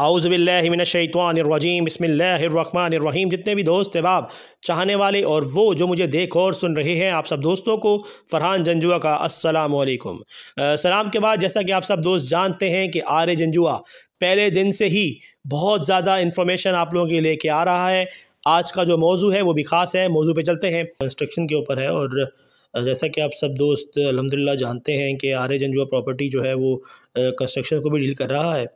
आउज़बिल्लिमिनशैतवानरजीम बसमिल्लरमानरिम जितने भी दोस्त बाब चाहने वाले और वो जो मुझे देख और सुन रहे हैं आप सब दोस्तों को फरहान जंजुआ का असलकुम सलाम के बाद जैसा कि आप सब दोस्त जानते हैं कि आर जंजुआ पहले दिन से ही बहुत ज़्यादा इन्फॉर्मेशन आप लोगों के के आ रहा है आज का जो मौजू है वो भी ख़ास है मौजू पर चलते हैं कंस्ट्रक्शन के ऊपर है और जैसा कि आप सब दोस्त अलहमदिल्ला जानते हैं कि आर जंजुआ प्रॉपर्टी जो है वो कंस्ट्रक्शन को भी डील कर रहा है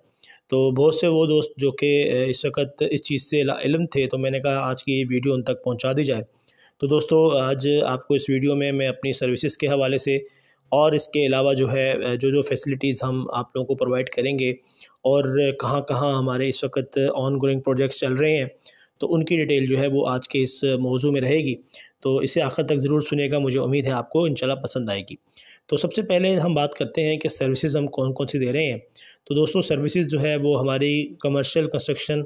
तो बहुत से वो दोस्त जो कि इस वक्त इस चीज़ से इलम थे तो मैंने कहा आज की ये वीडियो उन तक पहुंचा दी जाए तो दोस्तों आज आपको इस वीडियो में मैं अपनी सर्विसेज के हवाले से और इसके अलावा जो है जो जो फैसिलिटीज़ हम आप लोगों को प्रोवाइड करेंगे और कहाँ कहाँ हमारे इस वक्त ऑन गोइंग प्रोजेक्ट्स चल रहे हैं तो उनकी डिटेल जो है वो आज के इस मौजू में रहेगी तो इसे आखिर तक ज़रूर सुनेगा मुझे उम्मीद है आपको इंशाल्लाह पसंद आएगी तो सबसे पहले हम बात करते हैं कि सर्विसेज हम कौन कौन सी दे रहे हैं तो दोस्तों सर्विसेज जो है वो हमारी commercial construction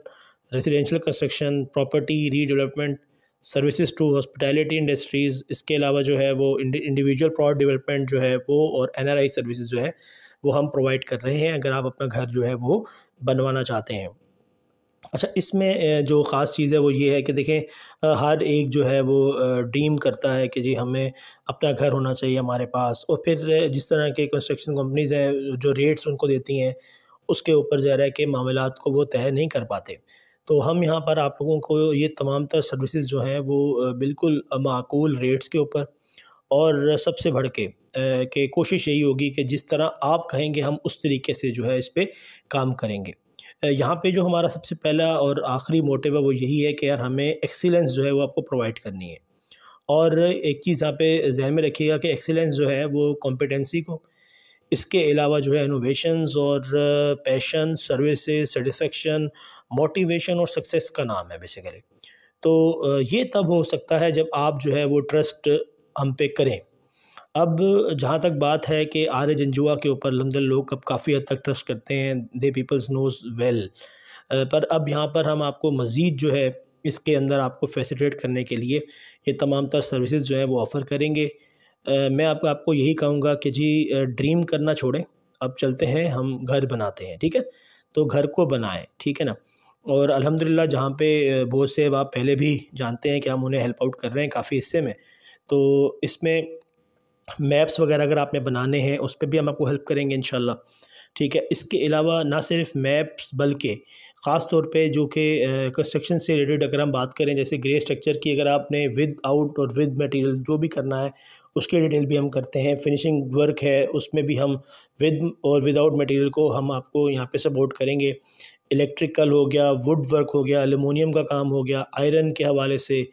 residential construction property redevelopment services to hospitality industries इसके अलावा जो है वो इंडिविजुअल प्रोडक्ट डेवलपमेंट जो है वो और एन आर आई सर्विसेज जो है वो हम प्रोवाइड कर रहे हैं अगर आप अपना घर जो है वो बनवाना चाहते हैं अच्छा इसमें जो ख़ास चीज़ है वो ये है कि देखें हर एक जो है वो ड्रीम करता है कि जी हमें अपना घर होना चाहिए हमारे पास और फिर जिस तरह के कंस्ट्रक्शन कंपनीज़ हैं जो रेट्स उनको देती हैं उसके ऊपर है कि मामला को वो तय नहीं कर पाते तो हम यहाँ पर आप लोगों को ये तमाम तर सर्विसज़ जो हैं वो बिल्कुल माकूल रेट्स के ऊपर और सबसे बढ़ के कोशिश यही होगी कि जिस तरह आप कहेंगे हम उस तरीके से जो है इस पर काम करेंगे यहाँ पे जो हमारा सबसे पहला और आखिरी मोटिव है वो यही है कि यार हमें एक्सीलेंस जो है वो आपको प्रोवाइड करनी है और एक चीज़ यहाँ पे जहन में रखिएगा कि एक्सीलेंस जो है वो कॉम्पिटेंसी को इसके अलावा जो है इनोवेशंस और पैशन सर्विस सेटिसफेक्शन मोटिवेशन और सक्सेस का नाम है बेसिकली तो ये तब हो सकता है जब आप जो है वो ट्रस्ट हम पे करें अब जहाँ तक बात है कि ए जंजुआ के ऊपर लंदन लोग अब काफ़ी हद तक ट्रस्ट करते हैं दे पीपल्स नोज वेल पर अब यहाँ पर हम आपको मज़ीद जो है इसके अंदर आपको फैसिलिटेट करने के लिए ये तमाम तर सर्विसेज जो हैं वो ऑफ़र करेंगे मैं आप, आपको यही कहूँगा कि जी ड्रीम करना छोड़ें अब चलते हैं हम घर बनाते हैं ठीक है तो घर को बनाएं ठीक है ना और अल्हम्दुलिल्लाह जहाँ पे बहुत से आप पहले भी जानते हैं कि हम उन्हें हेल्प आउट कर रहे हैं काफ़ी हिस्से में तो इसमें मैप्स वगैरह अगर आपने बनाने हैं उस पर भी हम आपको हेल्प करेंगे इन ठीक है इसके अलावा ना सिर्फ मैप्स बल्कि ख़ास तौर पे जो कि कंस्ट्रक्शन से रिलेटेड अगर हम बात करें जैसे ग्रे स्ट्रक्चर की अगर आपने विद आउट और विद मटेरियल जो भी करना है उसके डिटेल भी हम करते हैं फिनिशिंग वर्क है उसमें भी हम विद और विदाउट मटेरियल को हम आपको यहाँ पे सपोर्ट करेंगे इलेक्ट्रिकल हो गया वुड वर्क हो गया अलमोनियम का काम हो गया आयरन के हवाले से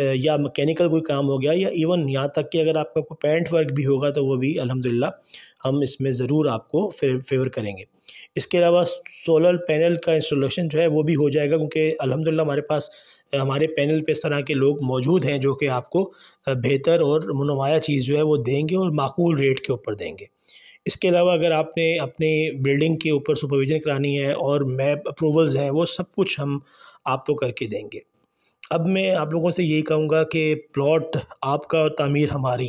या मैकेनिकल कोई काम हो गया या इवन यहाँ तक कि अगर आपका कोई पेंट वर्क भी होगा तो वो भी अलहमदिल्ला हम इसमें ज़रूर आपको फेवर करेंगे इसके अलावा सोलर पैनल का इंस्टॉलेशन जो है वो भी हो जाएगा क्योंकि अलहमदिल्ला हमारे पास हमारे पैनल पे इस तरह के लोग मौजूद हैं जो कि आपको बेहतर और मुनमाया चीज़ जो है वो देंगे और माकूल रेट के ऊपर देंगे इसके अलावा अगर आपने अपने बिल्डिंग के ऊपर सुपरविज़न करानी है और मैप अप्रूवल्स हैं वो सब कुछ हम आपको करके देंगे अब मैं आप लोगों से यही कहूँगा कि प्लॉट आपका और तमीर हमारी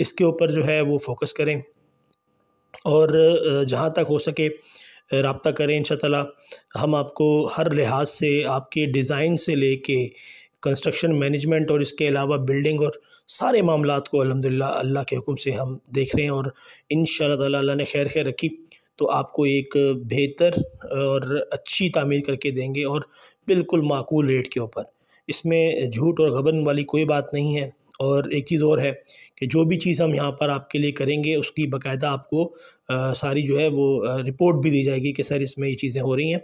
इसके ऊपर जो है वो फोकस करें और जहाँ तक हो सके रबता करें इन हम आपको हर लिहाज से आपके डिज़ाइन से ले कर कंस्ट्रक्शन मैनेजमेंट और इसके अलावा बिल्डिंग और सारे मामला को अलहमदिल्ला अल्लाह के हुक्म से हम देख रहे हैं और इन शाह ने खैर खैर रखी तो आपको एक बेहतर और अच्छी तामीर करके देंगे और बिल्कुल माकूल रेट के ऊपर इसमें झूठ और घबन वाली कोई बात नहीं है और एक चीज़ और है कि जो भी चीज़ हम यहाँ पर आपके लिए करेंगे उसकी बकायदा आपको आ, सारी जो है वो रिपोर्ट भी दी जाएगी कि सर इसमें ये चीज़ें हो रही हैं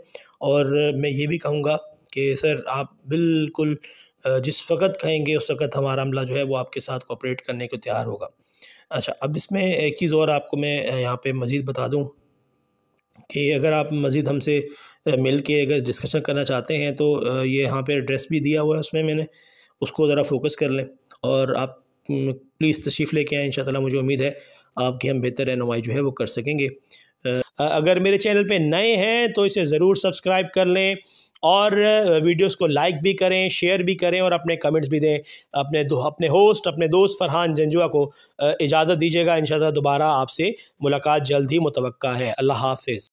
और मैं ये भी कहूँगा कि सर आप बिल्कुल जिस वक़्त कहेंगे उस वक़्त हमारा अमला जो है वो आपके साथ कोऑपरेट करने को तैयार होगा अच्छा अब इसमें एक चीज़ और आपको मैं यहाँ पे मज़ीद बता दूँ कि अगर आप मज़ीद हमसे मिल के अगर डिस्कशन करना चाहते हैं तो ये यहाँ पर एड्रेस भी दिया हुआ है उसमें मैंने उसको ज़रा फोकस कर लें और आप प्लीज़ तशरीफ़ लेके इन इंशाल्लाह मुझे उम्मीद है आपकी हम बेहतर रहनुमाई जो है वो कर सकेंगे अगर मेरे चैनल पर नए हैं तो इसे ज़रूर सब्सक्राइब कर लें और वीडियोस को लाइक भी करें शेयर भी करें और अपने कमेंट्स भी दें अपने दो अपने होस्ट अपने दोस्त फरहान जंजुआ को इजाज़त दीजिएगा इन दोबारा आपसे मुलाकात जल्द ही मुतव है अल्लाह हाफिज़